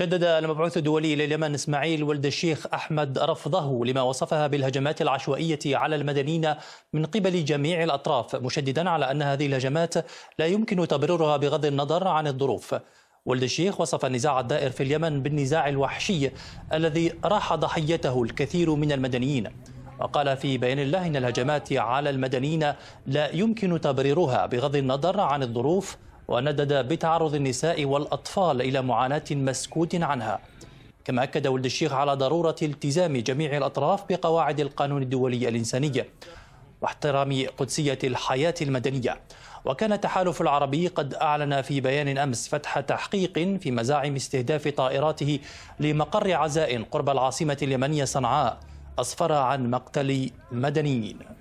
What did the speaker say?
جدد المبعوث الدولي لليمن اسماعيل ولد الشيخ احمد رفضه لما وصفها بالهجمات العشوائيه على المدنيين من قبل جميع الاطراف مشددا على ان هذه الهجمات لا يمكن تبريرها بغض النظر عن الظروف ولد الشيخ وصف النزاع الدائر في اليمن بالنزاع الوحشي الذي راح ضحيته الكثير من المدنيين وقال في بيان الله ان الهجمات على المدنيين لا يمكن تبريرها بغض النظر عن الظروف وندد بتعرض النساء والأطفال إلى معاناة مسكوت عنها كما أكد ولد الشيخ على ضرورة التزام جميع الأطراف بقواعد القانون الدولي الإنساني واحترام قدسية الحياة المدنية وكان التحالف العربي قد أعلن في بيان أمس فتح تحقيق في مزاعم استهداف طائراته لمقر عزاء قرب العاصمة اليمنية صنعاء أسفر عن مقتل مدنيين